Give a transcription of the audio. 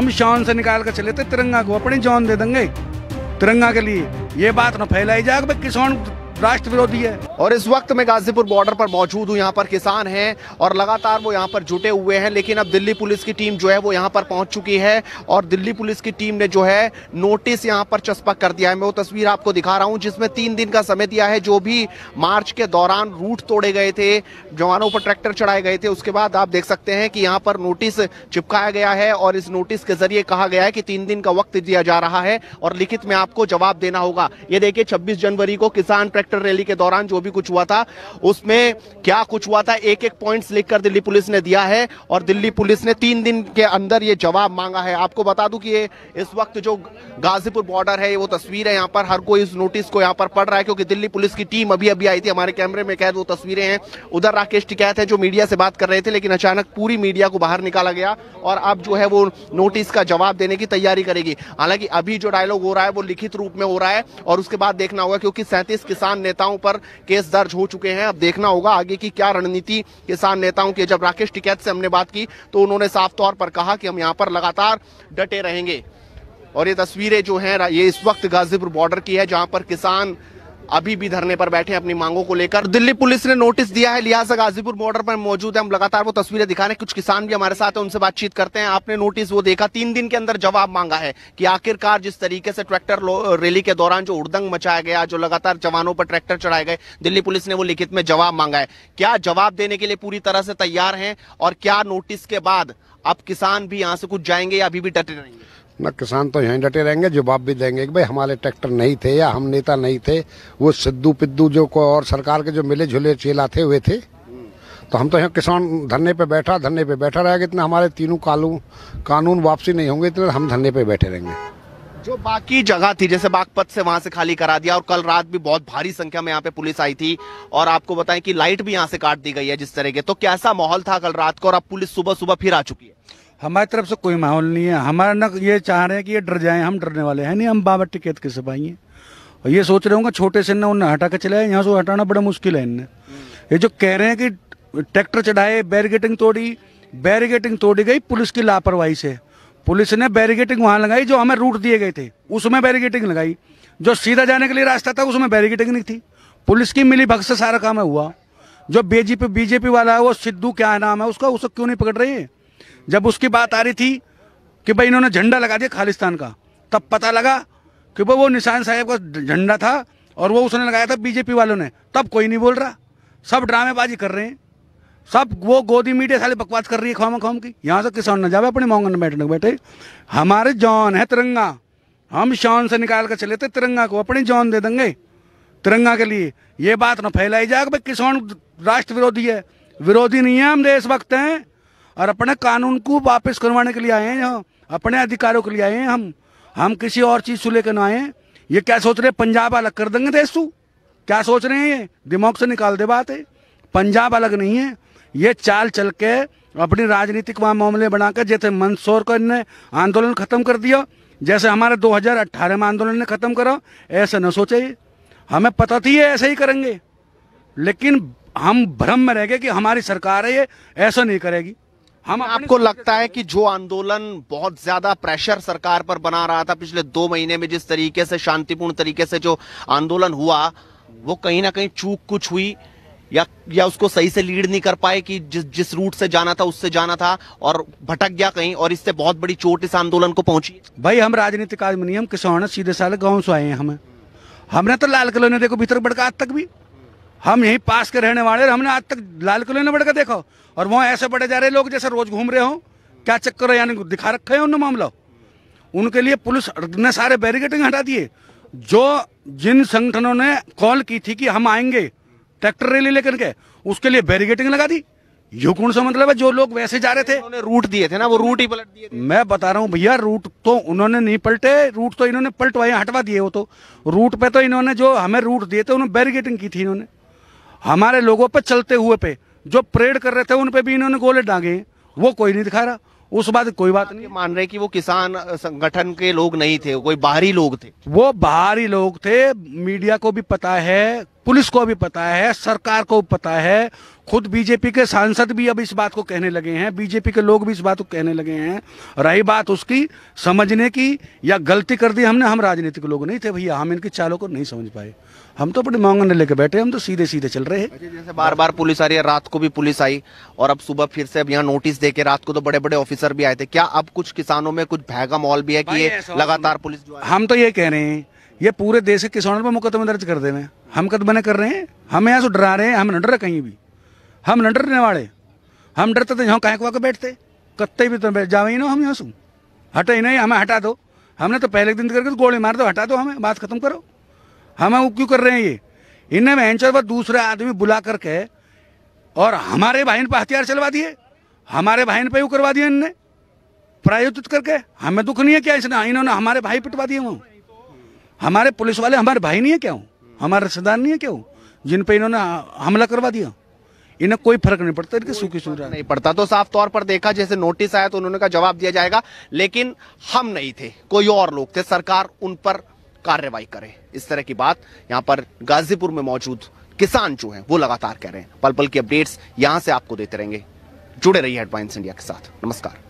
हम शान से निकाल कर चले थे तो तिरंगा को अपनी जान दे देंगे तिरंगा के लिए ये बात ना फैलाई जाए भाई किसान राष्ट्र विरोधी है और इस वक्त मैं गाजीपुर बॉर्डर पर मौजूद हूँ यहाँ पर किसान हैं और लगातार वो यहाँ पर जुटे हुए हैं लेकिन अब दिल्ली पुलिस की टीम जो है वो यहाँ पर पहुँच चुकी है और दिल्ली पुलिस की टीम ने जो है नोटिस यहाँ पर चस्पा कर दिया है मैं वो तस्वीर आपको दिखा रहा हूँ जिसमें तीन दिन का समय दिया है जो भी मार्च के दौरान रूट तोड़े गए थे जवानों पर ट्रैक्टर चढ़ाए गए थे उसके बाद आप देख सकते हैं कि यहाँ पर नोटिस चिपकाया गया है और इस नोटिस के जरिए कहा गया है कि तीन दिन का वक्त दिया जा रहा है और लिखित में आपको जवाब देना होगा ये देखिए छब्बीस जनवरी को किसान ट्रैक्टर रैली के दौरान जो भी भी कुछ हुआ था उसमें क्या कुछ हुआ था एक एक पॉइंट्स लिखकर दिल्ली पुलिस ने दिया है और दिल्ली पुलिस ने तीन दिन के अंदर ये जवाब मांगा है आपको बता दू की इस वक्त जो गाजीपुर बॉर्डर है वो तस्वीर है यहाँ पर हर कोई इस नोटिस को यहाँ पर पढ़ रहा है क्योंकि दिल्ली पुलिस की टीम अभी अभी आई थी हमारे कैमरे में कैद वो तस्वीरें हैं उधर राकेश टिकैत है जो मीडिया से बात कर रहे थे लेकिन अचानक पूरी मीडिया को बाहर निकाला गया और अब जो है वो नोटिस का जवाब देने की तैयारी करेगी हालांकि अभी जो डायलॉग हो रहा है वो लिखित रूप में हो रहा है और उसके बाद देखना होगा क्योंकि सैंतीस किसान नेताओं पर केस केस दर्ज हो चुके हैं अब देखना होगा आगे की क्या रणनीति किसान नेताओं की जब राकेश टिकैत से हमने बात की तो उन्होंने साफ तौर पर कहा कि हम यहाँ पर लगातार डटे रहेंगे और ये तस्वीरें जो हैं ये इस वक्त गाजीपुर बॉर्डर की है जहाँ पर किसान अभी भी धरने पर बैठे अपनी मांगों को लेकर दिल्ली पुलिस ने नोटिस दिया है लिहाजा गाजीपुर बॉर्डर पर मौजूद है हम लगातार वो तस्वीरें दिखा रहे हैं कुछ किसान भी हमारे साथ हैं उनसे बातचीत करते हैं आपने नोटिस वो देखा तीन दिन के अंदर जवाब मांगा है कि आखिरकार जिस तरीके से ट्रैक्टर रैली के दौरान जो उड़दंग मचाया गया जो लगातार जवानों पर ट्रैक्टर चढ़ाए गए दिल्ली पुलिस ने वो लिखित में जवाब मांगा है क्या जवाब देने के लिए पूरी तरह से तैयार है और क्या नोटिस के बाद अब किसान भी यहाँ से कुछ जाएंगे या अभी भी डटे रहेंगे ना किसान तो यहीं डटे रहेंगे जवाब भी देंगे कि भाई हमारे ट्रैक्टर नहीं थे या हम नेता नहीं थे वो सिद्धू पिद्दू जो को और सरकार के जो मिले झुले चेलाते हुए थे तो हम तो यहाँ किसान धरने पे बैठा धरने पे बैठा रहेगा इतना हमारे तीनों कानून कानून वापसी नहीं होंगे इतने हम धरने पे बैठे रहेंगे जो बाकी जगह थी जैसे बागपत से वहां से खाली करा दिया और कल रात भी बहुत भारी संख्या में यहाँ पे पुलिस आई थी और आपको बताएं कि लाइट भी यहाँ से काट दी गई है जिस तरह के तो कैसा माहौल था कल रात को और अब पुलिस सुबह सुबह फिर आ चुकी है हमारी तरफ से कोई माहौल नहीं है हमारा ना ये चाह रहे हैं कि ये डर जाएं हम डरने वाले हैं नहीं हम बाबा टिकेत के सिपाही हैं और ये सोच रहे होंगे छोटे से ना उन्हें हटा के चलाए यहाँ से हटाना बड़ा मुश्किल है इनने ये जो कह रहे हैं कि ट्रैक्टर चढ़ाए बैरिगेटिंग तोड़ी बैरिगेटिंग तोड़ी गई पुलिस की लापरवाही से पुलिस ने बैरिगेटिंग वहाँ लगाई जो हमें रूट दिए गए थे उसमें बैरिगेटिंग लगाई जो सीधा जाने के लिए रास्ता था उसमें बैरिगेटिंग नहीं थी पुलिस की मिली भग से सारा काम हुआ जो बीजेपी बीजेपी वाला है वो सिद्धू क्या नाम है उसका उसको क्यों नहीं पकड़ रही है जब उसकी बात आ रही थी कि भाई इन्होंने झंडा लगा दिया खालिस्तान का तब पता लगा कि भाई वो निशान साहेब का झंडा था और वो उसने लगाया था बीजेपी वालों ने तब कोई नहीं बोल रहा सब ड्रामेबाजी कर रहे हैं सब वो गोदी मीडिया साले बकवास कर रही है खाम खाम की यहाँ से किसान न जावे अपने में बैठने बैठे हमारे जॉन है तिरंगा हम शान से निकाल कर चले थे तिरंगा को अपनी जॉन दे देंगे तिरंगा के लिए ये बात ना फैलाई जाए कि भाई किसान राष्ट्र विरोधी है विरोधी नहीं है हम देशभक्त हैं और अपने कानून को वापस करवाने के लिए आए हैं अपने अधिकारों के लिए आए हैं हम हम किसी और चीज़ से लेकर ना आए ये क्या सोच रहे पंजाब अलग कर देंगे देश तू क्या सोच रहे हैं ये दिमाग से निकाल दे बात है पंजाब अलग नहीं है ये चाल चल के अपनी राजनीतिक वहाँ मामले बनाकर जैसे मंदसौर को इनने आंदोलन खत्म कर दिया जैसे हमारे 2018 में आंदोलन ने खत्म करा ऐसे न सोचे हमें पता थी तो ये ऐसे ही करेंगे लेकिन हम भ्रम में रह गए कि हमारी सरकार है ये ऐसा नहीं करेगी हम आपको लगता है कि जो आंदोलन बहुत ज्यादा प्रेशर सरकार पर बना रहा था पिछले दो महीने में जिस तरीके से शांतिपूर्ण तरीके से जो आंदोलन हुआ वो कहीं ना कहीं चूक कुछ हुई या या उसको सही से लीड नहीं कर पाए कि जिस जिस रूट से जाना था उससे जाना था और भटक गया कहीं और इससे बहुत बड़ी चोट इस आंदोलन को पहुंची भाई हम राजनीतिक आदमी नहीं हम किसान सीधे साल गाँव से आए हैं हमें हमने तो लाल कलोनी देखो भीतर बड़का आज तक भी हम यहीं पास के रहने वाले हमने आज तक लाल किले ने बढ़कर के देखा और वहाँ ऐसे बढ़े जा रहे लोग जैसे रोज घूम रहे हो क्या चक्कर है यानी दिखा रखे हैं उन मामला उनके लिए पुलिस ने सारे बैरिकेडिंग हटा दिए जो जिन संगठनों ने कॉल की थी कि हम आएंगे ट्रैक्टर रैली लेकर के उसके लिए बैरिकेडिंग लगा दी यू कौन सा मतलब है जो लोग वैसे जा रहे थे उन्होंने रूट दिए थे ना वो रूट ही पलट दिए मैं बता रहा हूँ भैया रूट तो उन्होंने नहीं पलटे रूट तो इन्होंने पलटवाए हटवा दिए वो तो रूट पे तो इन्होंने जो हमें रूट दिए थे उन्होंने बैरिकेडिंग की थी इन्होंने हमारे लोगों पर चलते हुए पे जो परेड कर रहे थे उन पे भी इन्होंने गोले डांगे वो कोई नहीं दिखा रहा उस बात कोई बात नहीं मान रहे कि वो किसान संगठन के लोग नहीं थे कोई बाहरी लोग थे वो बाहरी लोग थे मीडिया को भी पता है पुलिस को भी पता है सरकार को पता है खुद बीजेपी के सांसद भी अब इस बात को कहने लगे हैं बीजेपी के लोग भी इस बात को कहने लगे हैं रही बात उसकी समझने की या गलती कर दी हमने हम राजनीतिक लोग नहीं थे भैया हम इनकी चालों को नहीं समझ पाए हम तो अपने मांगने लेके बैठे हम तो सीधे सीधे चल रहे हैं अच्छा, जैसे बार बार पुलिस आ रही है रात को भी पुलिस आई और अब सुबह फिर से अब यहाँ नोटिस दे रात को तो बड़े बड़े ऑफिसर भी आए थे क्या अब कुछ किसानों में कुछ भैगा मॉल भी है कि लगातार पुलिस हम तो ये कह रहे हैं ये पूरे देश के किसानों पर मुकदमे दर्ज कर देने हम कदमने कर रहे हैं हम यहाँ से डरा रहे हैं हम न डर कहीं भी हम न डरने वाले हम डरते थे तो यहाँ कहीं को बैठते कत्ते भी तो बैठ जावे ही ना हम यहाँ से हटे ही नहीं हमें हटा दो हमने तो पहले दिन करके तो गोली मार दो हटा दो हमें बात खत्म करो हमें वो क्यों कर रहे हैं ये इनने वेंचर पर दूसरे आदमी बुला करके और हमारे भाई पर हथियार चलवा दिए हमारे भाई पर यू करवा दिया इनने प्रायोजित करके हमें दुख नहीं है क्या इसने इन्होंने हमारे भाई पिटवा दिए वहाँ हमारे पुलिस वाले हमारे भाई नहीं है क्या हमारे रिश्तेदार नहीं है क्या जिन पे इन्होंने हमला करवा दिया इन्हें कोई फर्क नहीं पड़ता इनके सूखी सुविधा नहीं पड़ता तो साफ तौर पर देखा जैसे नोटिस आया तो उन्होंने कहा जवाब दिया जाएगा लेकिन हम नहीं थे कोई और लोग थे सरकार उन पर कार्रवाई करे इस तरह की बात यहाँ पर गाजीपुर में मौजूद किसान जो है वो लगातार कह रहे हैं पल पल की अपडेट्स यहाँ से आपको देते रहेंगे जुड़े रहिए एडवाइंस इंडिया के साथ नमस्कार